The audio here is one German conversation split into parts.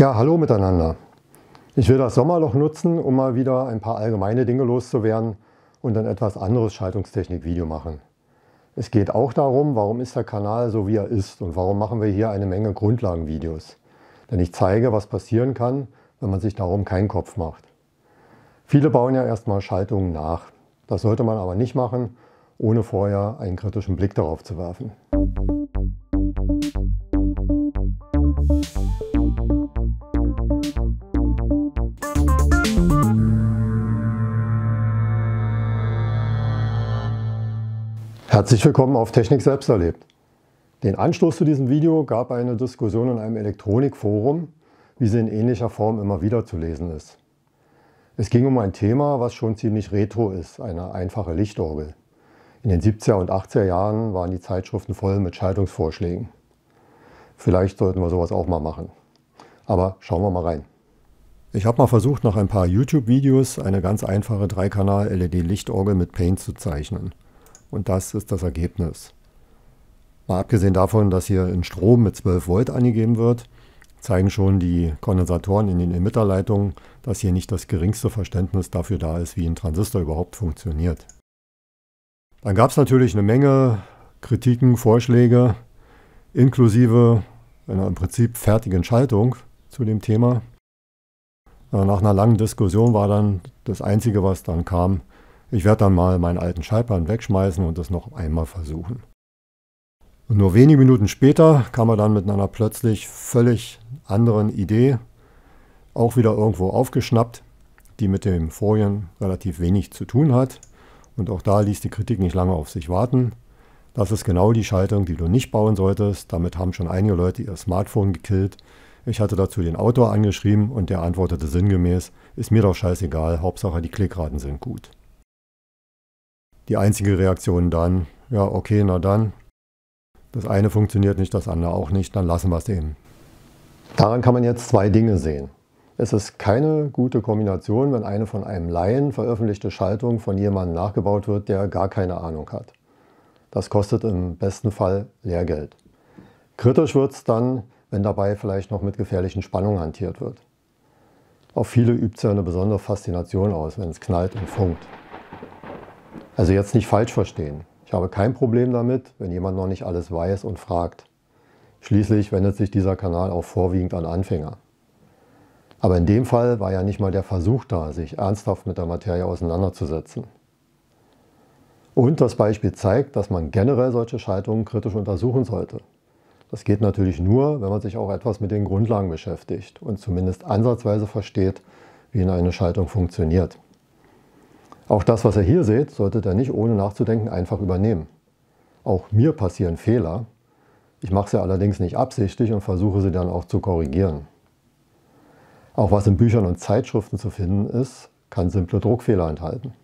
Ja, hallo miteinander. Ich will das Sommerloch nutzen, um mal wieder ein paar allgemeine Dinge loszuwerden und ein etwas anderes Schaltungstechnik-Video machen. Es geht auch darum, warum ist der Kanal so wie er ist und warum machen wir hier eine Menge Grundlagenvideos. Denn ich zeige, was passieren kann, wenn man sich darum keinen Kopf macht. Viele bauen ja erstmal Schaltungen nach. Das sollte man aber nicht machen, ohne vorher einen kritischen Blick darauf zu werfen. Herzlich willkommen auf Technik selbst erlebt. Den Anstoß zu diesem Video gab eine Diskussion in einem Elektronikforum, wie sie in ähnlicher Form immer wieder zu lesen ist. Es ging um ein Thema, was schon ziemlich retro ist, eine einfache Lichtorgel. In den 70er und 80er Jahren waren die Zeitschriften voll mit Schaltungsvorschlägen. Vielleicht sollten wir sowas auch mal machen. Aber schauen wir mal rein. Ich habe mal versucht, nach ein paar YouTube-Videos eine ganz einfache Dreikanal-LED-Lichtorgel mit Paint zu zeichnen. Und das ist das Ergebnis. Mal abgesehen davon, dass hier ein Strom mit 12 Volt angegeben wird, zeigen schon die Kondensatoren in den Emitterleitungen, dass hier nicht das geringste Verständnis dafür da ist, wie ein Transistor überhaupt funktioniert. Dann gab es natürlich eine Menge Kritiken, Vorschläge, inklusive einer im Prinzip fertigen Schaltung zu dem Thema. Äh, nach einer langen Diskussion war dann das Einzige, was dann kam, ich werde dann mal meinen alten Schaltplan wegschmeißen und das noch einmal versuchen. Und nur wenige Minuten später kam er dann mit einer plötzlich völlig anderen Idee, auch wieder irgendwo aufgeschnappt, die mit dem Vorjahr relativ wenig zu tun hat. Und auch da ließ die Kritik nicht lange auf sich warten. Das ist genau die Schaltung, die du nicht bauen solltest. Damit haben schon einige Leute ihr Smartphone gekillt. Ich hatte dazu den Autor angeschrieben und der antwortete sinngemäß, ist mir doch scheißegal, Hauptsache die Klickraten sind gut die einzige Reaktion dann, ja, okay, na dann, das eine funktioniert nicht, das andere auch nicht, dann lassen wir es eben. Daran kann man jetzt zwei Dinge sehen. Es ist keine gute Kombination, wenn eine von einem Laien veröffentlichte Schaltung von jemandem nachgebaut wird, der gar keine Ahnung hat. Das kostet im besten Fall Lehrgeld. Kritisch wird es dann, wenn dabei vielleicht noch mit gefährlichen Spannungen hantiert wird. Auf viele übt es ja eine besondere Faszination aus, wenn es knallt und funkt. Also jetzt nicht falsch verstehen. Ich habe kein Problem damit, wenn jemand noch nicht alles weiß und fragt. Schließlich wendet sich dieser Kanal auch vorwiegend an Anfänger. Aber in dem Fall war ja nicht mal der Versuch da, sich ernsthaft mit der Materie auseinanderzusetzen. Und das Beispiel zeigt, dass man generell solche Schaltungen kritisch untersuchen sollte. Das geht natürlich nur, wenn man sich auch etwas mit den Grundlagen beschäftigt und zumindest ansatzweise versteht, wie eine Schaltung funktioniert. Auch das, was ihr hier seht, solltet ihr nicht ohne nachzudenken einfach übernehmen. Auch mir passieren Fehler. Ich mache sie allerdings nicht absichtlich und versuche sie dann auch zu korrigieren. Auch was in Büchern und Zeitschriften zu finden ist, kann simple Druckfehler enthalten.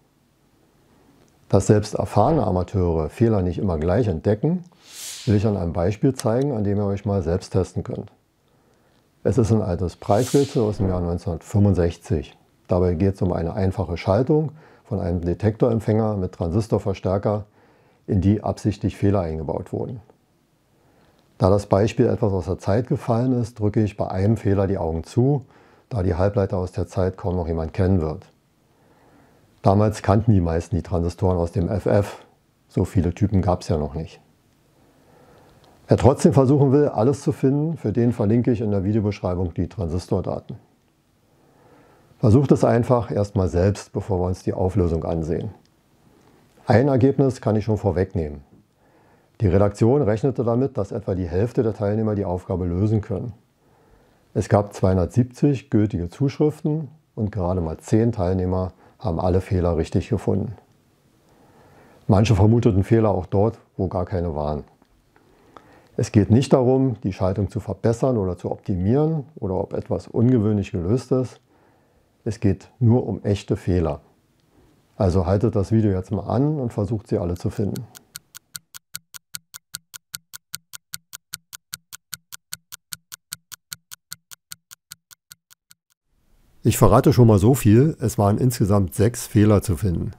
Dass selbst erfahrene Amateure Fehler nicht immer gleich entdecken, will ich an einem Beispiel zeigen, an dem ihr euch mal selbst testen könnt. Es ist ein altes Preisrätsel aus dem Jahr 1965. Dabei geht es um eine einfache Schaltung, von einem Detektorempfänger mit Transistorverstärker in die absichtlich Fehler eingebaut wurden. Da das Beispiel etwas aus der Zeit gefallen ist, drücke ich bei einem Fehler die Augen zu, da die Halbleiter aus der Zeit kaum noch jemand kennen wird. Damals kannten die meisten die Transistoren aus dem FF, so viele Typen gab es ja noch nicht. Wer trotzdem versuchen will, alles zu finden, für den verlinke ich in der Videobeschreibung die Transistordaten. Versucht es einfach erstmal selbst, bevor wir uns die Auflösung ansehen. Ein Ergebnis kann ich schon vorwegnehmen. Die Redaktion rechnete damit, dass etwa die Hälfte der Teilnehmer die Aufgabe lösen können. Es gab 270 gültige Zuschriften und gerade mal 10 Teilnehmer haben alle Fehler richtig gefunden. Manche vermuteten Fehler auch dort, wo gar keine waren. Es geht nicht darum, die Schaltung zu verbessern oder zu optimieren oder ob etwas ungewöhnlich gelöst ist, es geht nur um echte Fehler. Also haltet das Video jetzt mal an und versucht sie alle zu finden. Ich verrate schon mal so viel, es waren insgesamt sechs Fehler zu finden.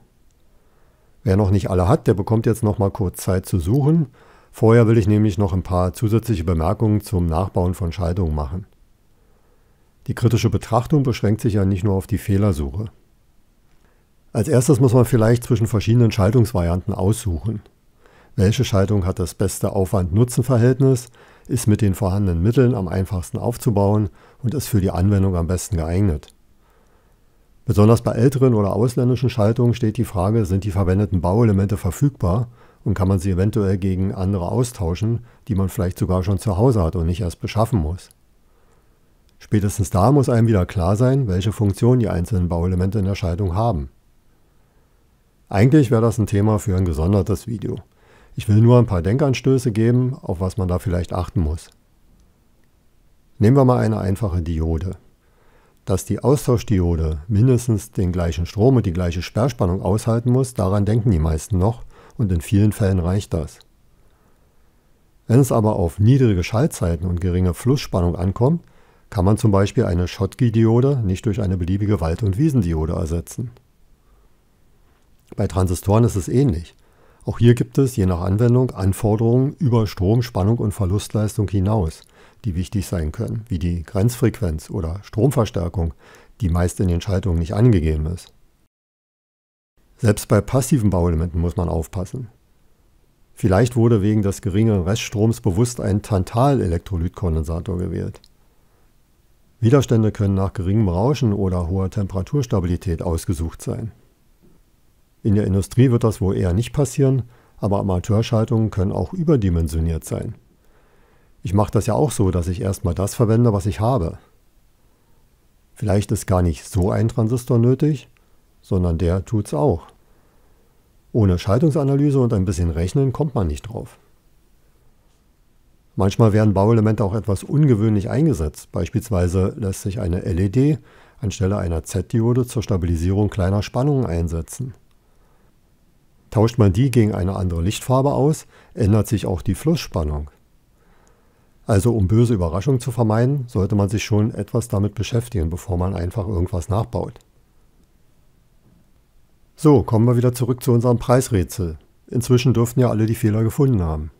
Wer noch nicht alle hat, der bekommt jetzt noch mal kurz Zeit zu suchen. Vorher will ich nämlich noch ein paar zusätzliche Bemerkungen zum Nachbauen von Schaltungen machen. Die kritische Betrachtung beschränkt sich ja nicht nur auf die Fehlersuche. Als erstes muss man vielleicht zwischen verschiedenen Schaltungsvarianten aussuchen. Welche Schaltung hat das beste Aufwand-Nutzen-Verhältnis, ist mit den vorhandenen Mitteln am einfachsten aufzubauen und ist für die Anwendung am besten geeignet. Besonders bei älteren oder ausländischen Schaltungen steht die Frage, sind die verwendeten Bauelemente verfügbar und kann man sie eventuell gegen andere austauschen, die man vielleicht sogar schon zu Hause hat und nicht erst beschaffen muss. Spätestens da muss einem wieder klar sein, welche Funktion die einzelnen Bauelemente in der Schaltung haben. Eigentlich wäre das ein Thema für ein gesondertes Video. Ich will nur ein paar Denkanstöße geben, auf was man da vielleicht achten muss. Nehmen wir mal eine einfache Diode. Dass die Austauschdiode mindestens den gleichen Strom und die gleiche Sperrspannung aushalten muss, daran denken die meisten noch und in vielen Fällen reicht das. Wenn es aber auf niedrige Schaltzeiten und geringe Flussspannung ankommt, kann man zum Beispiel eine Schottky-Diode nicht durch eine beliebige Wald- und Wiesendiode ersetzen. Bei Transistoren ist es ähnlich. Auch hier gibt es je nach Anwendung Anforderungen über Strom, Spannung und Verlustleistung hinaus, die wichtig sein können, wie die Grenzfrequenz oder Stromverstärkung, die meist in den Schaltungen nicht angegeben ist. Selbst bei passiven Bauelementen muss man aufpassen. Vielleicht wurde wegen des geringeren Reststroms bewusst ein Tantal-Elektrolytkondensator gewählt. Widerstände können nach geringem Rauschen oder hoher Temperaturstabilität ausgesucht sein. In der Industrie wird das wohl eher nicht passieren, aber Amateurschaltungen können auch überdimensioniert sein. Ich mache das ja auch so, dass ich erstmal das verwende, was ich habe. Vielleicht ist gar nicht so ein Transistor nötig, sondern der tut's auch. Ohne Schaltungsanalyse und ein bisschen Rechnen kommt man nicht drauf. Manchmal werden Bauelemente auch etwas ungewöhnlich eingesetzt. Beispielsweise lässt sich eine LED anstelle einer Z-Diode zur Stabilisierung kleiner Spannungen einsetzen. Tauscht man die gegen eine andere Lichtfarbe aus, ändert sich auch die Flussspannung. Also um böse Überraschungen zu vermeiden, sollte man sich schon etwas damit beschäftigen, bevor man einfach irgendwas nachbaut. So, kommen wir wieder zurück zu unserem Preisrätsel. Inzwischen dürften ja alle die Fehler gefunden haben.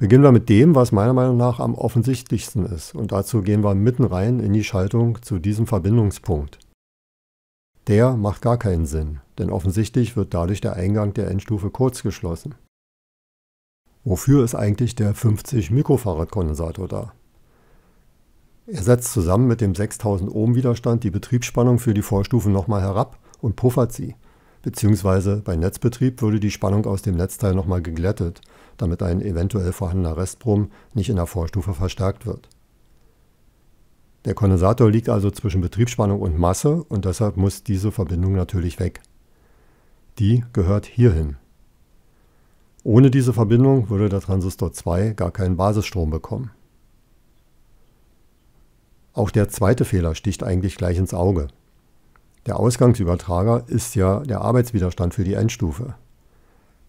Beginnen wir mit dem, was meiner Meinung nach am offensichtlichsten ist. Und dazu gehen wir mitten rein in die Schaltung zu diesem Verbindungspunkt. Der macht gar keinen Sinn, denn offensichtlich wird dadurch der Eingang der Endstufe kurz geschlossen. Wofür ist eigentlich der 50 Mikrofarad Kondensator da? Er setzt zusammen mit dem 6000 Ohm Widerstand die Betriebsspannung für die Vorstufen nochmal herab und puffert sie. Beziehungsweise bei Netzbetrieb würde die Spannung aus dem Netzteil nochmal geglättet damit ein eventuell vorhandener Restbrumm nicht in der Vorstufe verstärkt wird. Der Kondensator liegt also zwischen Betriebsspannung und Masse und deshalb muss diese Verbindung natürlich weg. Die gehört hierhin. Ohne diese Verbindung würde der Transistor 2 gar keinen Basisstrom bekommen. Auch der zweite Fehler sticht eigentlich gleich ins Auge. Der Ausgangsübertrager ist ja der Arbeitswiderstand für die Endstufe,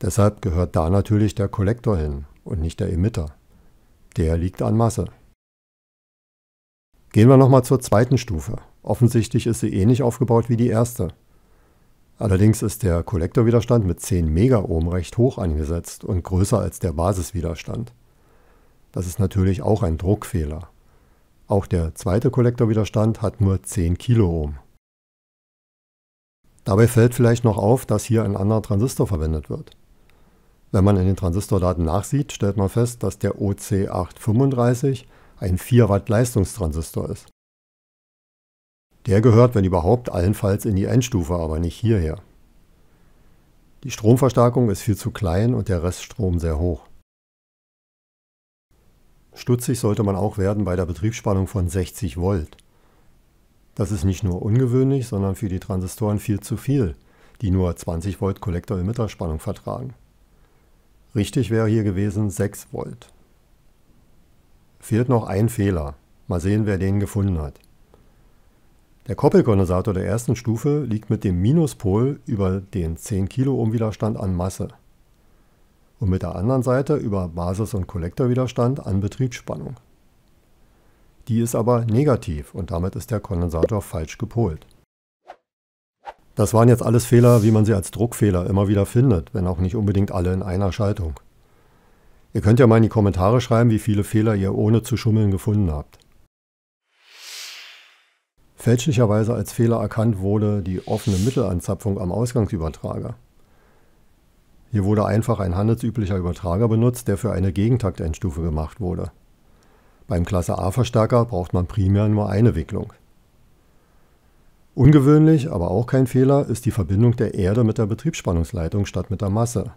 Deshalb gehört da natürlich der Kollektor hin und nicht der Emitter. Der liegt an Masse. Gehen wir nochmal zur zweiten Stufe. Offensichtlich ist sie ähnlich eh aufgebaut wie die erste. Allerdings ist der Kollektorwiderstand mit 10 Megaohm recht hoch angesetzt und größer als der Basiswiderstand. Das ist natürlich auch ein Druckfehler. Auch der zweite Kollektorwiderstand hat nur 10 Kiloohm. Dabei fällt vielleicht noch auf, dass hier ein anderer Transistor verwendet wird. Wenn man in den Transistordaten nachsieht, stellt man fest, dass der OC835 ein 4 Watt Leistungstransistor ist. Der gehört, wenn überhaupt, allenfalls in die Endstufe, aber nicht hierher. Die Stromverstärkung ist viel zu klein und der Reststrom sehr hoch. Stutzig sollte man auch werden bei der Betriebsspannung von 60 Volt. Das ist nicht nur ungewöhnlich, sondern für die Transistoren viel zu viel, die nur 20 Volt kollektor emitter spannung vertragen. Richtig wäre hier gewesen 6 Volt. Fehlt noch ein Fehler. Mal sehen, wer den gefunden hat. Der Koppelkondensator der ersten Stufe liegt mit dem Minuspol über den 10 Kilo Ohm-Widerstand an Masse und mit der anderen Seite über Basis- und Kollektorwiderstand an Betriebsspannung. Die ist aber negativ und damit ist der Kondensator falsch gepolt. Das waren jetzt alles Fehler, wie man sie als Druckfehler immer wieder findet, wenn auch nicht unbedingt alle in einer Schaltung. Ihr könnt ja mal in die Kommentare schreiben, wie viele Fehler ihr ohne zu schummeln gefunden habt. Fälschlicherweise als Fehler erkannt wurde die offene Mittelanzapfung am Ausgangsübertrager. Hier wurde einfach ein handelsüblicher Übertrager benutzt, der für eine Gegentakteinstufe gemacht wurde. Beim Klasse A-Verstärker braucht man primär nur eine Wicklung. Ungewöhnlich, aber auch kein Fehler, ist die Verbindung der Erde mit der Betriebsspannungsleitung statt mit der Masse.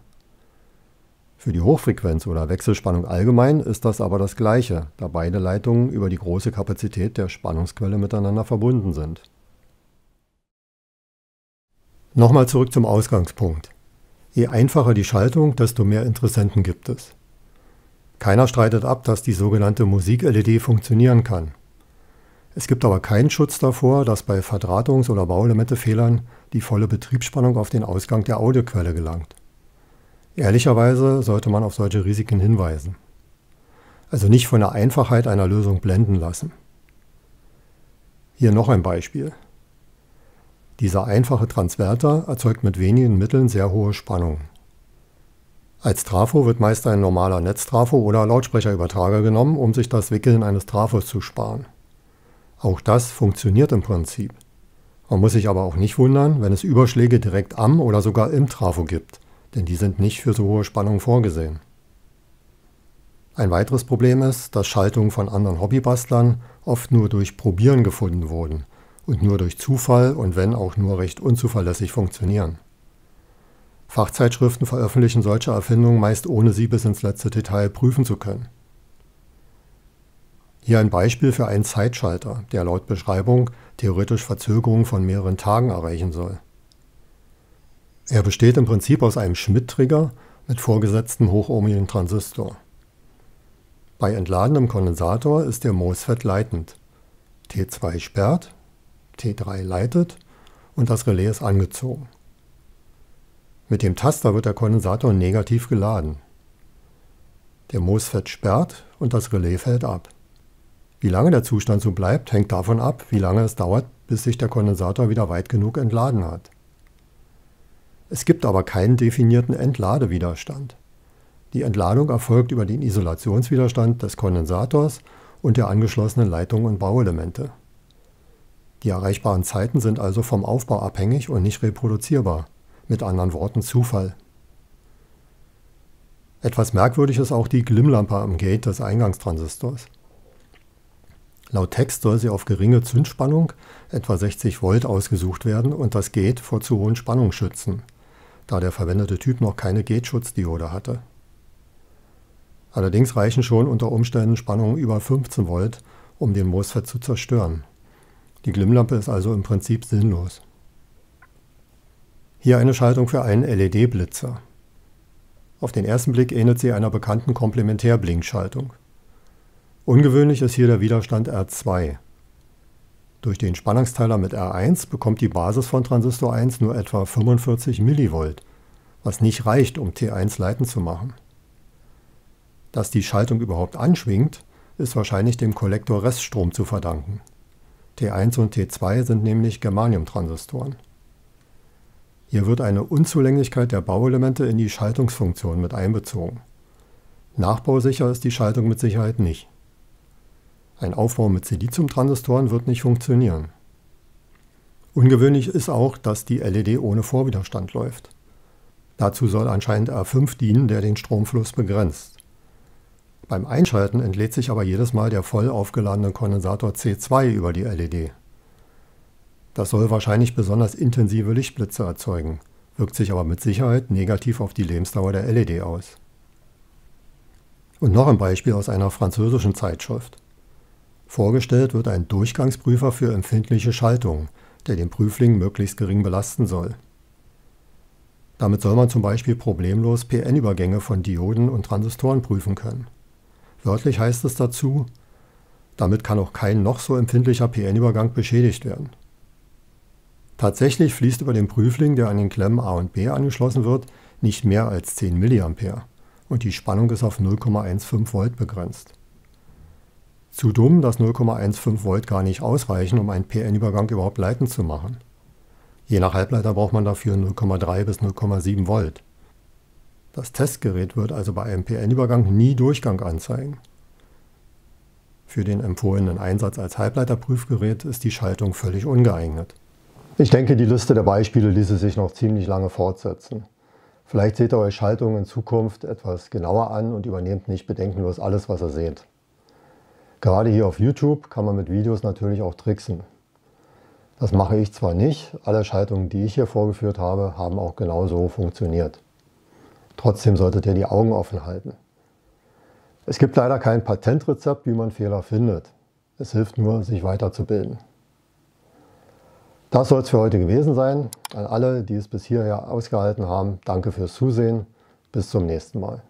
Für die Hochfrequenz oder Wechselspannung allgemein ist das aber das gleiche, da beide Leitungen über die große Kapazität der Spannungsquelle miteinander verbunden sind. Nochmal zurück zum Ausgangspunkt. Je einfacher die Schaltung, desto mehr Interessenten gibt es. Keiner streitet ab, dass die sogenannte Musik-LED funktionieren kann. Es gibt aber keinen Schutz davor, dass bei Verdrahtungs- oder Bauelementefehlern die volle Betriebsspannung auf den Ausgang der Audioquelle gelangt. Ehrlicherweise sollte man auf solche Risiken hinweisen. Also nicht von der Einfachheit einer Lösung blenden lassen. Hier noch ein Beispiel. Dieser einfache Transverter erzeugt mit wenigen Mitteln sehr hohe Spannungen. Als Trafo wird meist ein normaler Netztrafo oder Lautsprecherübertrager genommen, um sich das Wickeln eines Trafos zu sparen. Auch das funktioniert im Prinzip. Man muss sich aber auch nicht wundern, wenn es Überschläge direkt am oder sogar im Trafo gibt, denn die sind nicht für so hohe Spannung vorgesehen. Ein weiteres Problem ist, dass Schaltungen von anderen Hobbybastlern oft nur durch Probieren gefunden wurden und nur durch Zufall und wenn auch nur recht unzuverlässig funktionieren. Fachzeitschriften veröffentlichen solche Erfindungen meist ohne sie bis ins letzte Detail prüfen zu können. Hier ein Beispiel für einen Zeitschalter, der laut Beschreibung theoretisch Verzögerungen von mehreren Tagen erreichen soll. Er besteht im Prinzip aus einem Schmitt-Trigger mit vorgesetztem hochohmigen Transistor. Bei entladenem Kondensator ist der MOSFET leitend. T2 sperrt, T3 leitet und das Relais ist angezogen. Mit dem Taster wird der Kondensator negativ geladen. Der MOSFET sperrt und das Relais fällt ab. Wie lange der Zustand so bleibt, hängt davon ab, wie lange es dauert, bis sich der Kondensator wieder weit genug entladen hat. Es gibt aber keinen definierten Entladewiderstand. Die Entladung erfolgt über den Isolationswiderstand des Kondensators und der angeschlossenen Leitung und Bauelemente. Die erreichbaren Zeiten sind also vom Aufbau abhängig und nicht reproduzierbar, mit anderen Worten Zufall. Etwas merkwürdig ist auch die Glimmlampe am Gate des Eingangstransistors. Laut Text soll sie auf geringe Zündspannung, etwa 60 Volt, ausgesucht werden und das Gate vor zu hohen Spannungen schützen, da der verwendete Typ noch keine Gate-Schutzdiode hatte. Allerdings reichen schon unter Umständen Spannungen über 15 Volt, um den MOSFET zu zerstören. Die Glimmlampe ist also im Prinzip sinnlos. Hier eine Schaltung für einen LED-Blitzer. Auf den ersten Blick ähnelt sie einer bekannten Komplementärblinkschaltung. Ungewöhnlich ist hier der Widerstand R2. Durch den Spannungsteiler mit R1 bekommt die Basis von Transistor 1 nur etwa 45 mV, was nicht reicht, um T1 leiten zu machen. Dass die Schaltung überhaupt anschwingt, ist wahrscheinlich dem Kollektor Reststrom zu verdanken. T1 und T2 sind nämlich Germaniumtransistoren. Hier wird eine Unzulänglichkeit der Bauelemente in die Schaltungsfunktion mit einbezogen. Nachbausicher ist die Schaltung mit Sicherheit nicht. Ein Aufbau mit Siliziumtransistoren wird nicht funktionieren. Ungewöhnlich ist auch, dass die LED ohne Vorwiderstand läuft. Dazu soll anscheinend R5 dienen, der den Stromfluss begrenzt. Beim Einschalten entlädt sich aber jedes Mal der voll aufgeladene Kondensator C2 über die LED. Das soll wahrscheinlich besonders intensive Lichtblitze erzeugen, wirkt sich aber mit Sicherheit negativ auf die Lebensdauer der LED aus. Und noch ein Beispiel aus einer französischen Zeitschrift. Vorgestellt wird ein Durchgangsprüfer für empfindliche Schaltungen, der den Prüfling möglichst gering belasten soll. Damit soll man zum Beispiel problemlos PN-Übergänge von Dioden und Transistoren prüfen können. Wörtlich heißt es dazu, damit kann auch kein noch so empfindlicher PN-Übergang beschädigt werden. Tatsächlich fließt über den Prüfling, der an den Klemmen A und B angeschlossen wird, nicht mehr als 10 mA und die Spannung ist auf 0,15 Volt begrenzt zu dumm, dass 0,15 Volt gar nicht ausreichen, um einen PN-Übergang überhaupt leitend zu machen. Je nach Halbleiter braucht man dafür 0,3 bis 0,7 Volt. Das Testgerät wird also bei einem PN-Übergang nie Durchgang anzeigen. Für den empfohlenen Einsatz als Halbleiterprüfgerät ist die Schaltung völlig ungeeignet. Ich denke, die Liste der Beispiele ließe sich noch ziemlich lange fortsetzen. Vielleicht seht ihr euch Schaltungen in Zukunft etwas genauer an und übernehmt nicht bedenkenlos alles, was ihr seht. Gerade hier auf YouTube kann man mit Videos natürlich auch tricksen. Das mache ich zwar nicht, alle Schaltungen, die ich hier vorgeführt habe, haben auch genau so funktioniert. Trotzdem solltet ihr die Augen offen halten. Es gibt leider kein Patentrezept, wie man Fehler findet. Es hilft nur, sich weiterzubilden. Das soll es für heute gewesen sein. An alle, die es bis hierher ausgehalten haben, danke fürs Zusehen. Bis zum nächsten Mal.